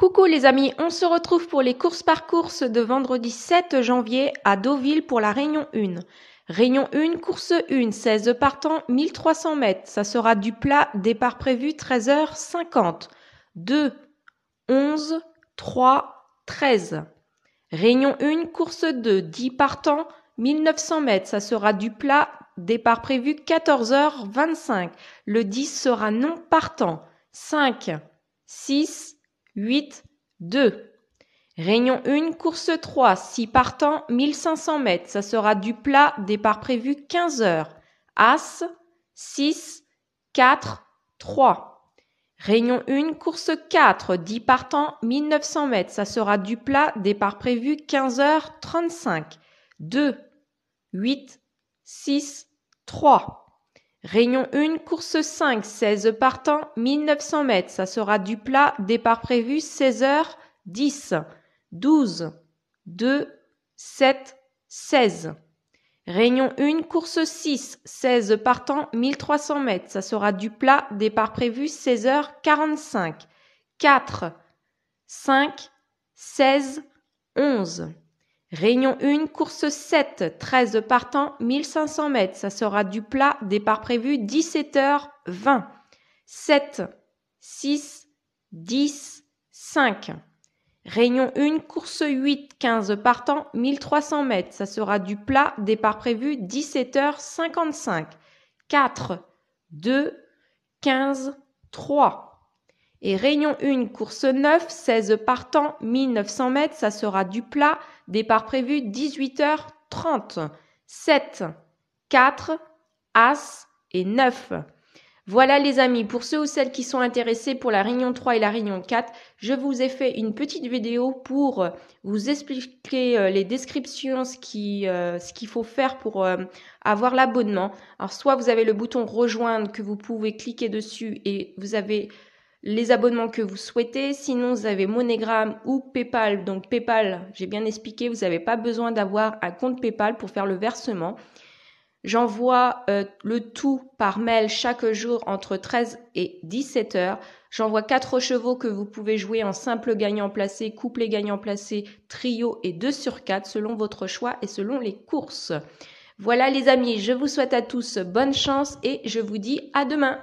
Coucou les amis, on se retrouve pour les courses par courses de vendredi 7 janvier à Deauville pour la Réunion 1. Réunion 1, course 1, 16 partants, 1300 mètres. Ça sera du plat, départ prévu 13h50. 2, 11, 3, 13. Réunion 1, course 2, 10 partants, 1900 mètres. Ça sera du plat, départ prévu 14h25. Le 10 sera non partant. 5, 6, 8, 2. Réunion 1, course 3, 6 partants, 1500 mètres. Ça sera du plat, départ prévu 15 heures. As, 6, 4, 3. Réunion 1, course 4, 10 partants, 1900 mètres. Ça sera du plat, départ prévu 15h35. 2, 8, 6, 3. Réunion 1, course 5, 16 partants, 1900 mètres. Ça sera du plat, départ prévu 16h10, 12, 2, 7, 16. Réunion 1, course 6, 16 partants, 1300 mètres. Ça sera du plat, départ prévu 16h45, 4, 5, 16, 11. Réunion 1, course 7, 13 partants, 1500 mètres. Ça sera du plat, départ prévu 17h20. 7, 6, 10, 5. Réunion 1, course 8, 15 partants, 1300 mètres. Ça sera du plat, départ prévu 17h55. 4, 2, 15, 3. Et réunion 1, course 9, 16 partants, 1900 mètres, ça sera du plat, départ prévu 18h30. 7, 4, As et 9. Voilà les amis, pour ceux ou celles qui sont intéressés pour la réunion 3 et la réunion 4, je vous ai fait une petite vidéo pour euh, vous expliquer euh, les descriptions, ce euh, qu'il ce faut faire pour avoir l'abonnement. Alors soit vous avez le bouton rejoindre que vous pouvez cliquer dessus et vous avez les abonnements que vous souhaitez. Sinon, vous avez Monogramme ou PayPal. Donc PayPal, j'ai bien expliqué, vous n'avez pas besoin d'avoir un compte PayPal pour faire le versement. J'envoie euh, le tout par mail chaque jour entre 13 et 17 heures. J'envoie quatre chevaux que vous pouvez jouer en simple gagnant placé, couplet gagnant placé, trio et 2 sur 4 selon votre choix et selon les courses. Voilà les amis, je vous souhaite à tous bonne chance et je vous dis à demain.